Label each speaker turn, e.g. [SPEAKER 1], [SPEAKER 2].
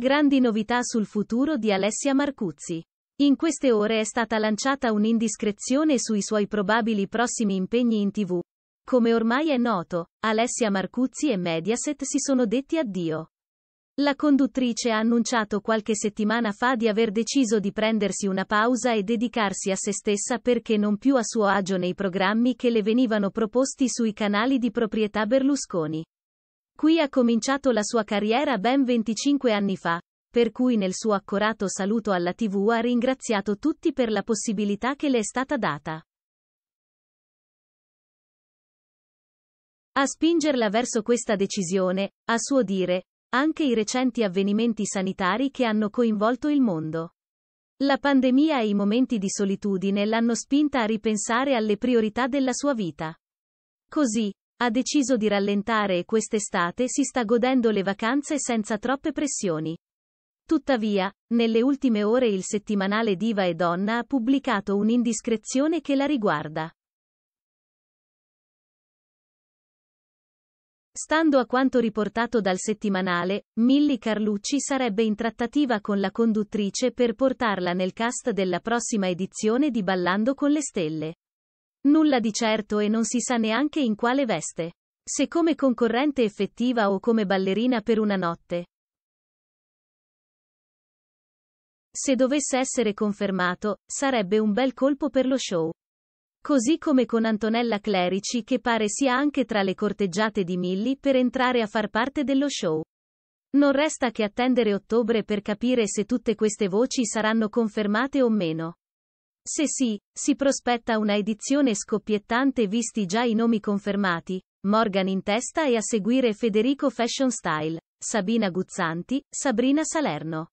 [SPEAKER 1] Grandi novità sul futuro di Alessia Marcuzzi. In queste ore è stata lanciata un'indiscrezione sui suoi probabili prossimi impegni in tv. Come ormai è noto, Alessia Marcuzzi e Mediaset si sono detti addio. La conduttrice ha annunciato qualche settimana fa di aver deciso di prendersi una pausa e dedicarsi a se stessa perché non più a suo agio nei programmi che le venivano proposti sui canali di proprietà Berlusconi. Qui ha cominciato la sua carriera ben 25 anni fa, per cui nel suo accorato saluto alla TV ha ringraziato tutti per la possibilità che le è stata data. A spingerla verso questa decisione, a suo dire, anche i recenti avvenimenti sanitari che hanno coinvolto il mondo. La pandemia e i momenti di solitudine l'hanno spinta a ripensare alle priorità della sua vita. Così, ha deciso di rallentare e quest'estate si sta godendo le vacanze senza troppe pressioni. Tuttavia, nelle ultime ore il settimanale Diva e Donna ha pubblicato un'indiscrezione che la riguarda. Stando a quanto riportato dal settimanale, Milly Carlucci sarebbe in trattativa con la conduttrice per portarla nel cast della prossima edizione di Ballando con le Stelle. Nulla di certo e non si sa neanche in quale veste. Se come concorrente effettiva o come ballerina per una notte. Se dovesse essere confermato, sarebbe un bel colpo per lo show. Così come con Antonella Clerici che pare sia anche tra le corteggiate di Milli per entrare a far parte dello show. Non resta che attendere ottobre per capire se tutte queste voci saranno confermate o meno. Se sì, si prospetta una edizione scoppiettante visti già i nomi confermati, Morgan in testa e a seguire Federico Fashion Style, Sabina Guzzanti, Sabrina Salerno.